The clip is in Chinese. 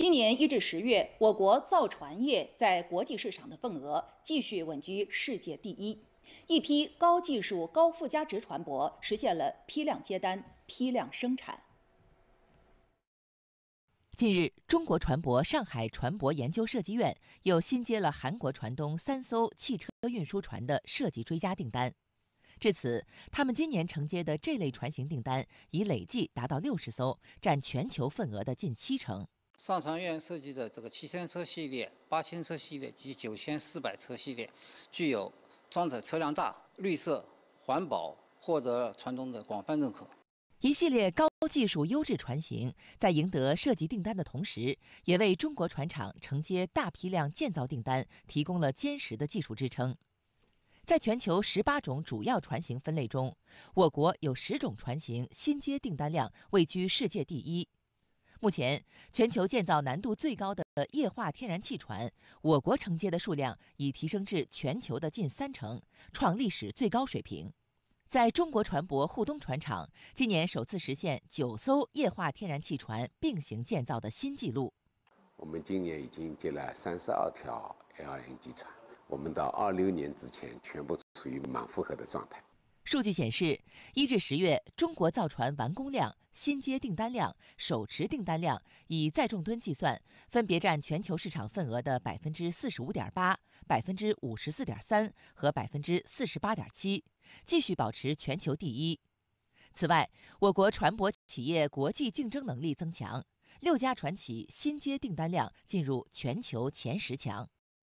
今年一至十月，我国造船业在国际市场的份额继续稳居世界第一。一批高技术、高附加值船舶实现了批量接单、批量生产。近日，中国船舶上海船舶研究设计院又新接了韩国船东三艘汽车运输船的设计追加订单。至此，他们今年承接的这类船型订单已累计达到六十艘，占全球份额的近七成。上船院设计的这个7000车系列、8000车系列及9400车系列，具有装载车辆大、绿色、环保，获得船东的广泛认可。一系列高技术、优质船型，在赢得设计订单的同时，也为中国船厂承接大批量建造订单提供了坚实的技术支撑。在全球18种主要船型分类中，我国有10种船型新接订单量位居世界第一。目前，全球建造难度最高的液化天然气船，我国承接的数量已提升至全球的近三成，创历史最高水平。在中国船舶沪东船厂，今年首次实现九艘液化天然气船并行建造的新纪录。我们今年已经接了三十二条 LNG 船，我们到二六年之前全部处于满负荷的状态。数据显示，一至十月，中国造船完工量、新接订单量、手持订单量（以载重吨计算）分别占全球市场份额的百分之四十五点八、百分之五十四点三和百分之四十八点七，继续保持全球第一。此外，我国船舶企业国际竞争能力增强，六家船企新接订单量进入全球前十强。